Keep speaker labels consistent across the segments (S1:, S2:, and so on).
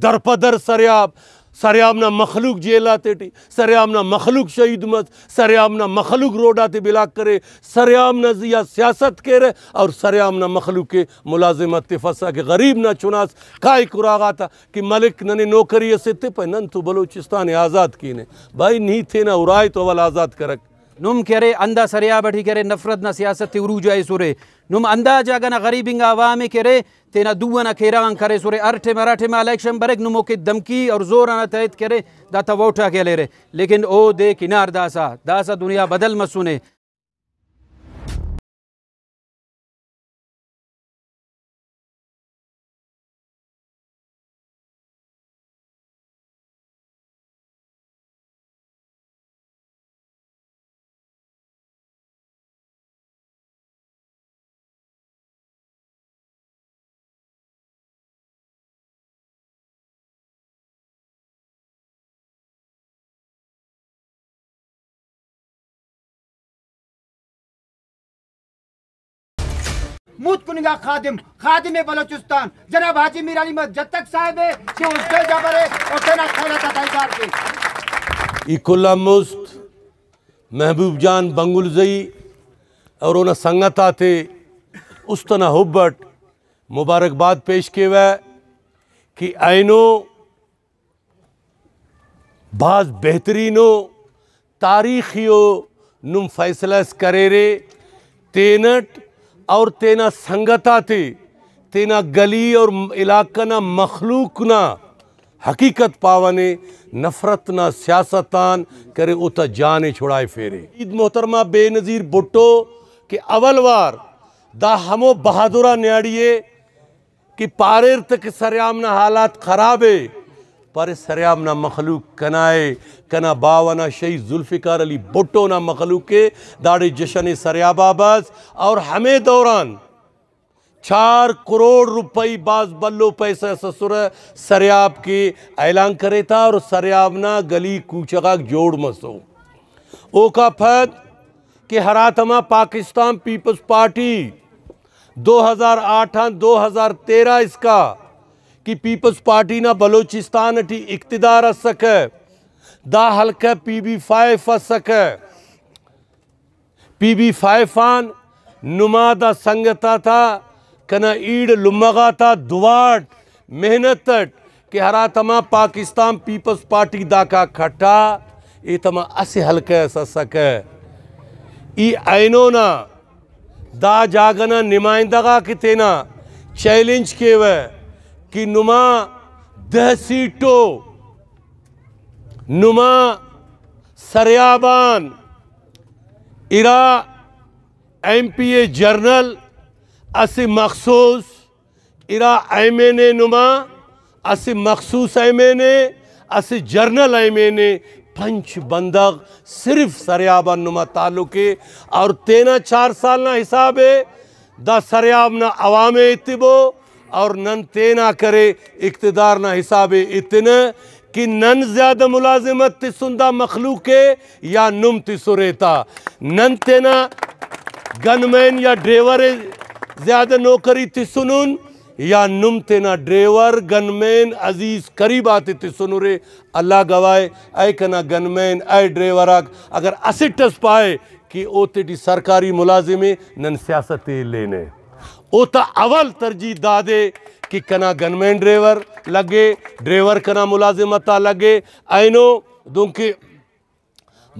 S1: در پدر سریاب سریامنا مخلوق जेला तेटी सरेआमना मखलूक शहीद मत सरेआमना मखलूक रोडा ते बिलाक करे सरेआमना या सियासत के रहे और सरेआमना मखलूक के मुलाजिमत फसा के गरीब ना चुनास काय कुरागा था कि मलिक नने नौकरी से ते पे नन तो बलूचिस्तान आज़ाद कीने भाई नहीं थे ना उराय तो अवल आज़ाद करक नुम करे अंधा सरिया बैठी करे नफरत ना सियासत ते उरू जाए सुरे num andaja gana garibinga awame kere tena duwana keragan kare sore arte marate ma election barek numo ke damki aur zor ana tayit kere data vota ke le re lekin o de kinar dasa dasa duniya badal masune मुद कुनिगा खादिम खादिमे बलोचिस्तान जनाब हाजी मीर अली मजतक साहब है कि उसके जबर है और तेरा सेना खैरत अदायकार के इकुला मुस्त महबूब जान बंगुलजई और उन संगत आते उस्तना हुब्बट मुबारकबाद पेश के हुआ कि आइनो बाज बेहतरीनो तारीखियो नुम फैसला करे रे तेनट और तेना संगता थे तेना गली और इलाका ना मखलूक ना हकीकत पावने नफरत ना सियासतान करे उत जाने छुड़ाए फेरे ईद मोहतरमा बेनज़ीर भुट्टो के अवलवार दा हमो बहादुरा न्याड़िए कि पारेर तक ना हालात खराब है पर सरयाम ना मखलूक कनाए कना बावाना शही जुल्फ़िकार अली भुट्टो ना मखलूक के दाड़े जशन सरेआब आबाज और हमें दौरान चार करोड़ रुपये बाज बल्लो पैसा ससुर सरयाब के ऐलान करे था और सरयाब ना गली कूचगा जोड़ मसो ओ का फत के हरातमा पाकिस्तान पीपल्स पार्टी 2008 2013 इसका कि पीपल्स पार्टी ना बलोचिस्तान टी इकतदार असक दा हल्क पी बी फाइफ असक पी बी फाइफान नुमादा संगता था कना ईड लुमगा था दुवाट मेहनत तट हरा तमा पाकिस्तान पीपल्स पार्टी दाका खट्टा ये तमा अस हल्क सक ई आइनो ना दा जागना नुमाइंदगा कितना चैलेंज के वह की नुमा दहसीटो नुमा सरयाबान इरा एम पी ए जर्नल अस मखसूस इरा एम एन ए नुमा अस मखसूस M N A general M N A पंच बंदक सिर्फ सरयाबान नुमा ताल्लुके और तेना चार साल ना हिसाब है द सरयाब अवाम इतबो और नन ते ना करे इकतदार ना हिसाब इतने कि नन ज़्यादा मुलाजमत तिसुंदा मखलूक या नुम तिसुरेता नन तेना गनमैन या ड्रेवर ज़्यादा नौकरी तिसुनुन या नुम तेना ड्रेवर गनमैन अजीज़ करीब आते तिसुनु रे अल्लाह गवाए ऐ कना गनमैन ऐ आग अगर असिटस पाए कि ओ तेरी सरकारी मुलाजिमे नन सियासत लेने ओता अवल तरजीह दा दे कि कना गनमैन ड्रेवर लगे ड्रेवर कना मुलाजिमता लगे आइनो दुमकि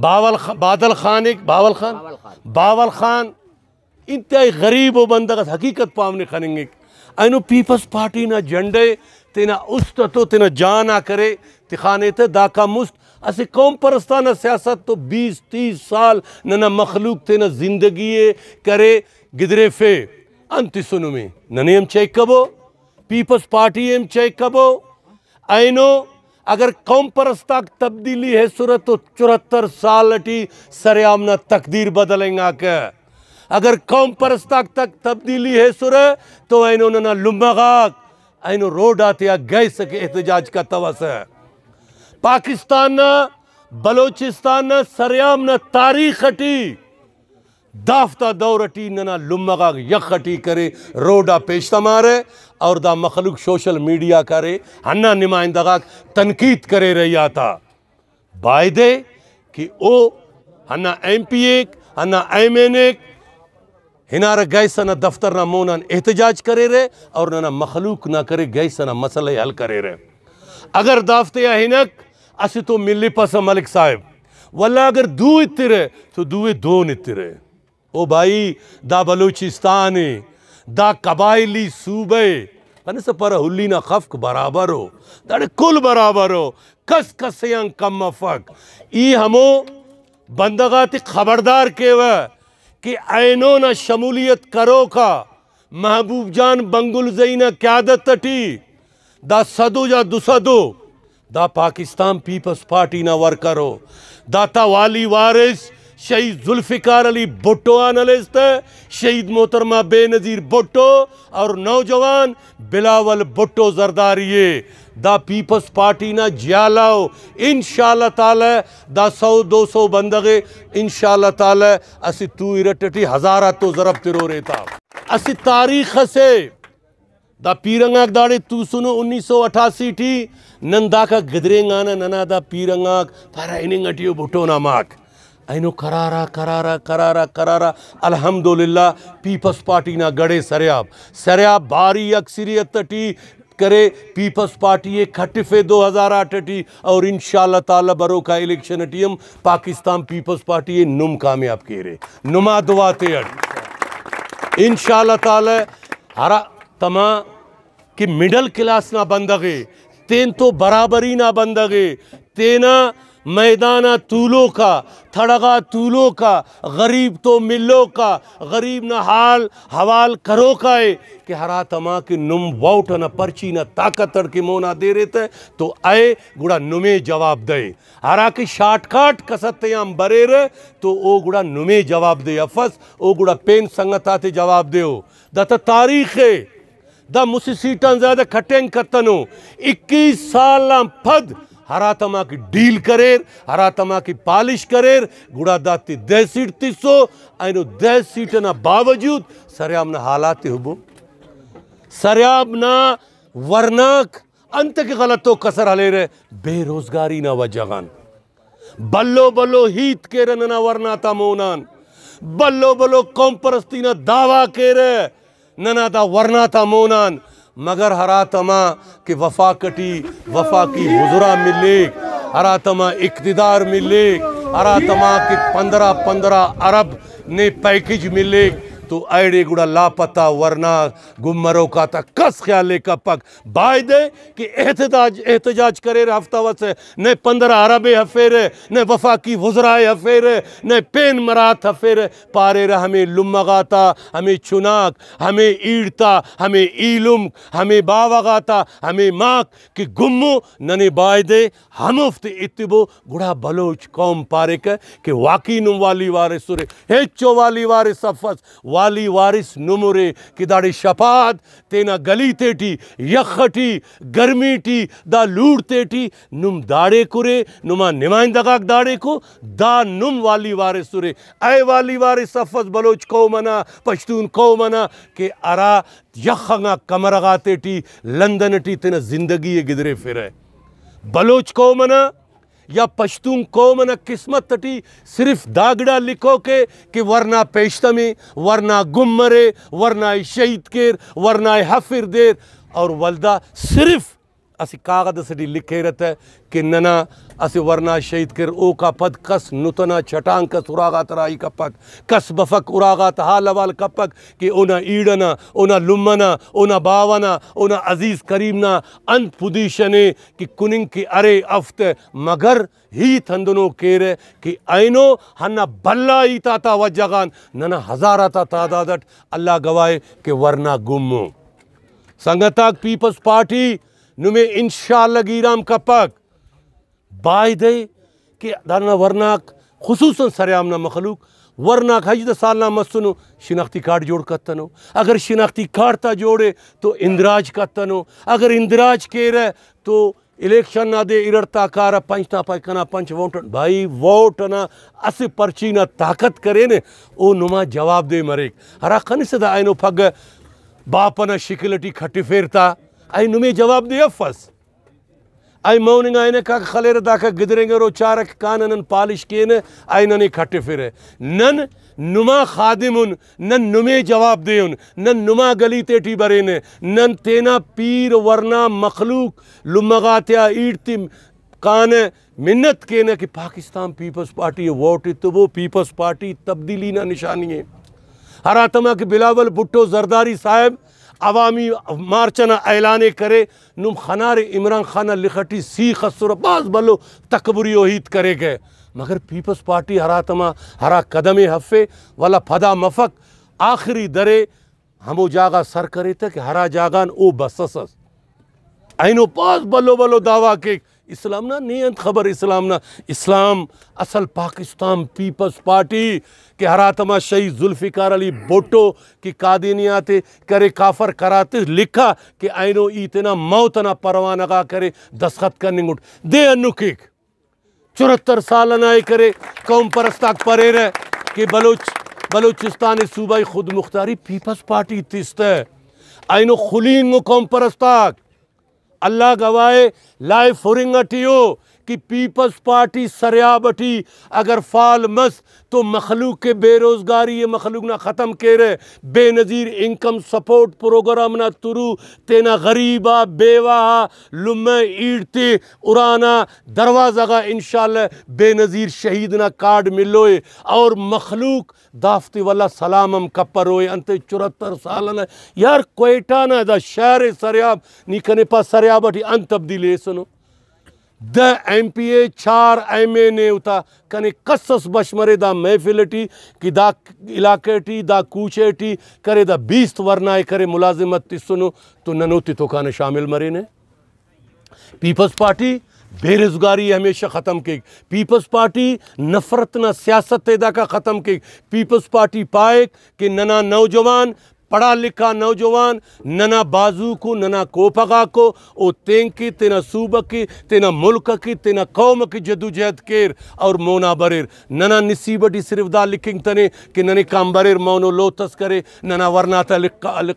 S1: बावल खा, बादल खान एक बावल खान बावल खान इंतहाई गरीब व बंदा हकीकत पावने खानेंगे आइनो पीपल्स पार्टी ना झंडे तेना उस्त तो तेना आ करे तिखाने थे दाका मुस्त असे कौम परस्ताना सियासत तो बीस तीस साल न ना मखलूक तेना जिंदगी करे गिदरे फे antisunumi naniyam chekkabo peoples party एम chekkabo i know अगर कौम परस्ता तब्दीली है सूरत तो चौहत्तर साल अटी सरेआम सरेआमना तकदीर बदलेंगा के अगर कौम परस्ता तक तब्दीली है सुर तो आइनो ना लुम्बाक आइनो रोड आते या गए सके एहतजाज का तवस है पाकिस्तान ना बलोचिस्तान ना सरेआम ना तारीख अटी दाफ्ता टी नना लुम्मा यखटी करे रोडा पेशता मारे और दा मखलूक सोशल मीडिया करे हन्ना नुमाइंदा तनकीद करे रहा था वायदे कि ओ हन्ना एम पी एक अन्ना एम एन एक हिनार गैस दफ्तर ना मोनन एहतजाज करे रहे और ना मखलूक ना करे गैस ना मसले हल करे रहे अगर दाफ्ते या हिनक अस तो मिली पस मलिक साहब वल्ला अगर दू इतरे तो दुए दो नितरे ओ भाई दा बलूचिस्तान दा कबायली सूबे कने से पर हुली ना खफ्क बराबर हो दड़े कुल बराबर हो कस कस यंग कम मफक ई हमो बंदगात खबरदार के केव कि ऐनो ना शमूलियत करो का महबूब जान बंगुल जईना क्यादत तटी दा सदो या दुसदो दा पाकिस्तान पीपल्स पार्टी ना वर्कर हो दाता वाली वारिस शहीद जुल्फ़िकार अली भुट्टो एनालिस्ट है शहीद मोहतरमा बेनज़ीर भुट्टो और नौजवान बिलावल भुट्टो जरदारी द पीपल्स पार्टी ना जियालाओ इन शाह ताल द सौ दो सौ बंदगे इन शाह ताल असी तू इरटटी हज़ारा तो जरब तिरो रेता असी तारीख से ਦਾ ਪੀਰੰਗਾਕ ਦਾੜੇ ਤੂ ਸੁਨੋ 1988 ਠੀ ਨੰਦਾ ਕਾ ਗਦਰੇਂਗਾਨਾ ਨਨਾ ਦਾ ਪੀਰੰਗਾਕ ਪਰ ਇਨਿੰਗ ਅਟਿਓ ਬੁਟੋ ਨਾ ਮਾਕ ऐनो करारा करारा करारा करारा अलहमदुल्ला पीपल्स पार्टी ना गड़े सरयाब सरयाब भारी अक्सरियत टी करे पीपल्स पार्टी खटिफे दो हज़ार आठ टी और इन ताला बरो का election team Pakistan peoples party नुम कामयाब के रे नुमा दुआ ते अट इन ताला हरा तमा कि मिडल क्लास ना बंदगे तेन तो बराबरी ना बंदगे तेना मैदाना तूलों का थड़गा तूलों का गरीब तो मिलो का गरीब न हाल हवाल करो का है कि हरा तमा के नुम वोट न पर्ची न ताकत के मोना दे रहे थे तो आए गुड़ा नुमे जवाब दे हरा के शार्टकट कसत हम बरे रहे तो ओ गुड़ा नुमे जवाब दे अफस ओ गुड़ा पेन संगत आते जवाब दे दत तारीख है द मुसी ज़्यादा खटेंग कतनो इक्कीस साल फद हरा तमा की डील करेर हरा तमा की पालिश करेर गुड़ा दाती दह सीट तीसो आइनो दह सीट ना बावजूद सरयाम ना हालात हुबो सरयाम ना वरनाक अंत के गलतों कसर हले रे बेरोजगारी ना वजगान बल्लो बल्लो हीत के रन ना वरना मोनान बल्लो बल्लो कौम परस्ती ना दावा के रे नना ता वरना तमोनान मगर हरा तमा के वफा कटी वफा की हजरा मिले हरा तमा इकतदार मिले हरा तमा के पंद्रह पंद्रह अरब ने पैकेज मिले तो ऐड़े गुड़ा लापता वरना गुमरो का था कस ख्याल का पक बाय दे कि एहतजाज एहतजाज करे हफ्तावत से न पंद्रह अरब हफेरे न वफाकी वजराए हफेरे न पेन मरात हफेरे पारे रहा हमें लुमगाता हमें चुनाक हमें ईड़ता हमें ईलुम हमें बावगाता हमें माक कि गुमो नने बाय दे हम उफ्त इतबो गुड़ा बलोच कौम पारे के वाकी नुम वाली वारे सुरे हे चो वाली वारे सफस वाली वारिस नुमुरे कि शपात तेना गली तेटी यखटी गर्मीटी दा लूड़ तेटी नुम दाड़े कुरे नुमा निमाइंदगाक दाड़े को दा नुम वाली वारिस सुरे ऐ वाली वारिस अफज बलोच मना पश्तून कौ मना के अरा यखंगा कमरगा तेटी लंदन टी तेना ज़िंदगी गिदरे फिर बलोच कौ मना या पश्तून कौम न किस्मत तटी सिर्फ दागड़ा लिखो के कि वरना पेशतमे वरना गुम मरे वरना शहीद केर वरना हफिर देर और वलदा सिर्फ असि कागद सडी लिखे रत कि नना अस वरना शहीद कर ओ का पद कस नुतना छटांग कस उरागा तराई कपक कस बफक उरागा तहाल वाल कपक कि ओना ईड़ना ओना लुम्मना ओना बावना ओना अजीज़ ना अंत पुदीशने कि कुनिंग की अरे अफ्त मगर ही थंदनो केर कि आइनो हन्ना बल्ला ही ताता वजगान नना हजारा ता तादादट अल्लाह गवाए कि वरना गुम संगताक पीपल्स पार्टी नुमे इन गीराम का पाक बायदे कि दाना वरनाक खसूस सरेआमना मखलूक वरना हजद सालना मसनो शिनाख्ती कार्ड जोड़ का तनो अगर शिनाख्ती कार्ड ता जोड़े तो इंदिराज का तनो अगर इंदिराज के रहे तो इलेक्शन ना दे इरड़ ताकारा पंच ना पाए कना पंच वोट भाई वोट ना अस पर्ची ना ताकत करे ने ओ नुमा जवाब दे मरे हरा खन सदा आयनो फग बापना शिकलटी खटी फेरता आई नुमे जवाब दिया फस आई मौनिंग आयने का खलेर दाखा गिदरेंगे रो चारक कान पालिश के न नन इकट्ठे फिरे नन नुमा खादिम उन नन नुमे जवाब दे उन नन नुमा गली तेटी बरे ने नन तेना पीर वरना मखलूक लुमगात्या ईटती कान मिन्नत के न कि पाकिस्तान पीपल्स पार्टी वोट तो वो पीपल्स पार्टी तब्दीली ना निशानी है हरातमा के बिलावल भुट्टो जरदारी साहब عوامی مارچنا اعلان करे नुम खनार इमरान खान लिखटी सीख सुरबाज बलो तकबरी वहीद करे गए मगर पीपल्स पार्टी हरा तमा हरा कदम हफ़े वाला फदा मफक आखिरी दरे हमो जागा सर करे तक हरा जागान ओ बससस आइनो पास बलो बलो दावा के ना नहीं खबर ना इस्लाम असल पाकिस्तान पीपल्स पार्टी के हरातमा शहीद जुल्फ़िकार अली बोटो की थे करे काफर कराते लिखा कि आइनो इतना मौतना अगा करे दस्खत का निंगुट दे अनुकिक चौहत्तर साल अनाए करे कौम परस्ताक परे रहे कि बलोच बलोचिस्तान सूबाई खुद मुख्तारी पीपल्स पार्टी तिस्त है आइनो खुली कौम परस्ताक अल्लाह गवाए लाइफ फुरिंग टू यू कि पीपल्स पार्टी सरयाबटी अगर फाल मस तो मखलूक के बेरोज़गारी ये मखलूक ना ख़त्म के रहे बेनज़ीर इनकम सपोर्ट प्रोग्राम ना तुरु तेना गरीबा बेवा लुम ईड़ते उराना दरवाज़ा का इन बेनज़ीर शहीद ना कार्ड मिलोए और मखलूक दाफ्ते वाला सलामम कपर होए अंत चौहत्तर साल ना यार कोयटा ना शहर सरयाब नी कने पा सरयाबटी अन तब्दीले सुनो द एम पी ए चार एम एन ए उता कने कसस बशमरे दा महफिल टी कि दा इलाके टी दा कूचे टी करे दा बीस्त वरना करे मुलाजिमत ती सुनो तो ननोति तो काने शामिल मरे ने पीपल्स पार्टी बेरोज़गारी हमेशा ख़त्म की पीपल्स पार्टी नफ़रत ना सियासत तैदा का ख़त्म की पीपल्स पार्टी पाए कि नना नौजवान पढ़ा लिखा नौजवान नना बाजू को नना कोपगा को ओ तें तेना सूबा की तेना मुल्क की तेना कौम की जदोजहद केर और मोना बरेर नना निसीबटी सिर्फ दा लिखिंग तने कि नने काम बरेर मौनो लोतस करे नना वरनाता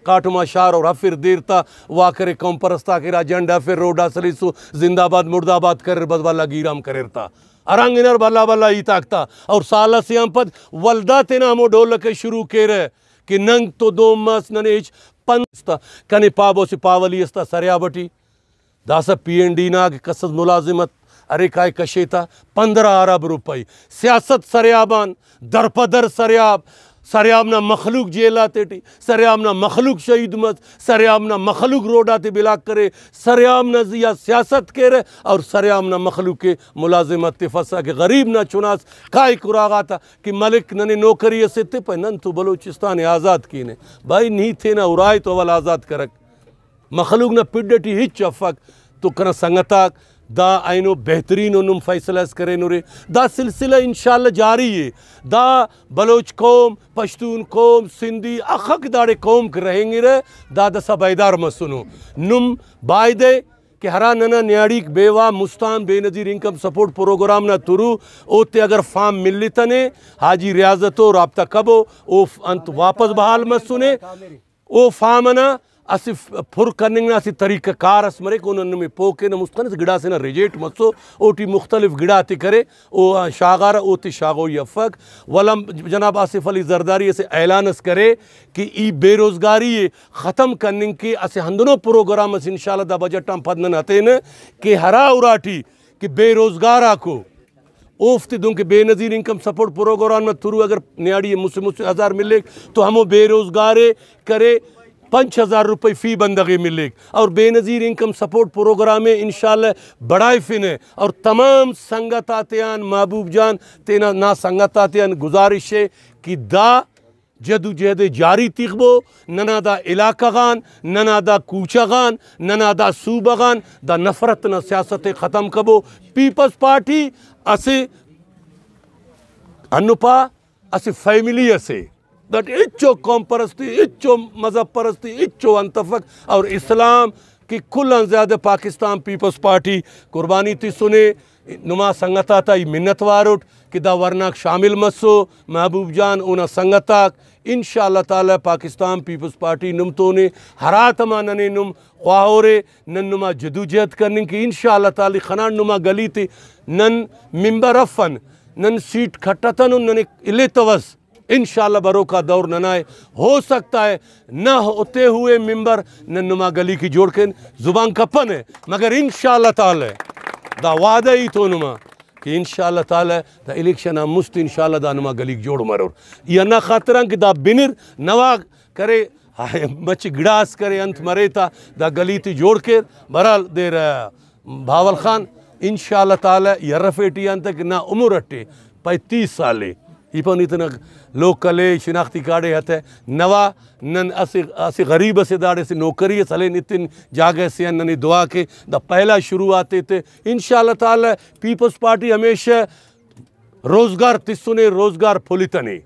S1: काटमा शार और हफिर देरता वा करे कौम परस्ता केरा एजेंडा फिर रोडा सलीसु जिंदाबाद मुर्दाबाद कर बदवाला गीराम करेरता अरंग इनर बल्ला बल्ला ई ताकता और साला से हम पद वलदा तेना हमो ढोल के शुरू केर है ಕಿನ್ನಂಗ್ ತೋದೋ ಮಸ್ ನನೇಜ್ ಪಂಸ್ತ ಕನೆ ಪಾಬೋಸಿ ಪಾವಲಿಯಸ್ತ ಸರಿಯಾಬಟಿ ದಾಸ ಪಿ ಎನ್ ಡಿ ನಾಗ ಕಸದ್ ಮುಲಾಜಿಮತ್ अरे काय कशेता पंधरा अरब रुपये सियासत सरयाबान दरपदर सरयाब سریامنا مخلوق जेल आते टी सरेआमना मखलूक शहीद मत सरेआमना मखलूक रोड आते बिलाक करे सरेआमना या सियासत के रहे और सरेआमना मखलूक के मुलाजिमत फसा के गरीब ना चुनास काय कुरागा था कि मलिक नने नौकरी से ते पर नन तो बलोचिस्तान आज़ाद की ने भाई नहीं थे ना उराय तो अवल आज़ाद करक मखलूक ना पिड्डटी हिच अफक तो कना संगताक दा आइनो बेहतरीन उनुम फैसला करे नुरे दा सिलसिला इन जारी है दा बलोच कौम पश्तून कौम सिंधी अखक दाड़े कौम के रहेंगे रे दा दसा बैदार मसुनो नुम बायदे कि हरा नना न्याड़ी बेवा मुस्तान बेनज़ीर इनकम सपोर्ट प्रोग्राम ना तुरु ओते अगर फार्म मिली तने हाजी रियाजतो रबता कबो ओ अंत वापस बहाल मत सुने ओ फार्म ना असि असिफ ಫುರ್ಕನ್ನಿಂಗ್ನ ಅಸಿ ತರೀಕ ಕಾರ ಸ್ಮರೆಕ್ ಓ ನನ್ನ ಪೋಕೆ गिड़ा से ना रिजेट ಮತ್ಸೋ ओटी मुख्तलिफ गिड़ा ಅತಿ करे ओ शागार ಓತಿ शागो यफक वलम जनाब आसिफ अली जरदारी से ऐलानस करे कि ई बेरोज़गारी ख़त्म करने के असे हंदनो प्रोग्राम से इंशाल्लाह दा बजट हम पदन आते न कि हरा उराठी कि बेरोज़गारा को ओफ्त दूँ कि बेनज़ीर इनकम सपोर्ट प्रोग्राम में थ्रू अगर न्याड़ी मुझसे मुझसे हज़ार मिले तो हम वो बेरोज़गारे करे पंच हज़ार रुपये फ़ी बंदगी मिलेगी और बेनज़ीर इनकम सपोर्ट प्रोग्राम है इन शड़ा फिन है और तमाम संगत संगतातियान महबूब जान तेना ना संगत संगतातियान गुजारिश है कि दा जदोजहद जारी तिगबो दा इलाका गान ननादा कूचा गान ननादा सूबा गान द नफरत न सियासत ख़त्म कबो पीपल्स पार्टी असे अनुपा असे फैमिली असे दट इच्चो कौम परस्ती इच्चो मज़हब परस्ती इच्चो अंतफक और इस्लाम की कुल ज़्यादा पाकिस्तान पीपल्स पार्टी कुर्बानी थी सुने नुमा संगता था मिन्नत वारुट कि दा वरनाक शामिल मसो महबूब जान उन संगताक इन ताला पाकिस्तान पीपल्स पार्टी नुम तो ने हरा तमा नने नुम ख्वाहरे नन नुमा जदोजहद करने की इन ताली खना नुमा गली थी नन मिम्बर अफ़न नन सीट खट्टा नन इले तवस इन बरों का दौर न आए हो सकता है न होते हुए मेम्बर न नुमा गली की जोड़ के ज़ुबान कपन है मगर इन ताल दा वादा ही तो नुमा कि इन ताल द इलेक्शन आ मुस्त इन दा नुमा गली जोड़ मरो यह ना खतरा कि दा बिनिर नवा करे बच गिड़ास करे अंत मरे था दा गली थी जोड़ के बहरहाल देर भावल खान इन ताल यर्रफेटी अंत ना उम्र अट्टे पैंतीस साल लोग लोकले शिनाख्ती काड़े हथे नवा नन अस गरीब से दाड़े से नौकरी सले नितिन जागे से ननी दुआ के द पहला शुरुआत थे इन ताला पीपल्स पार्टी हमेशा रोज़गार तिस्सुने रोज़गार फुलितने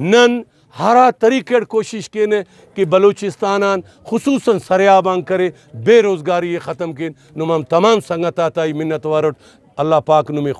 S1: नन हरा तरीके कोशिश ने कि बलूचिस्तान खसूस सरेआबांग करे बेरोज़गारी ख़त्म के नुमाम तमाम संगत आता मिन्नत वारट अल्लाह पाक नुमे